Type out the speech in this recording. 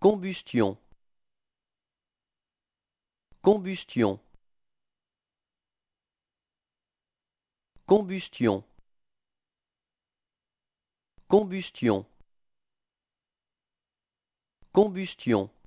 Combustion Combustion Combustion Combustion Combustion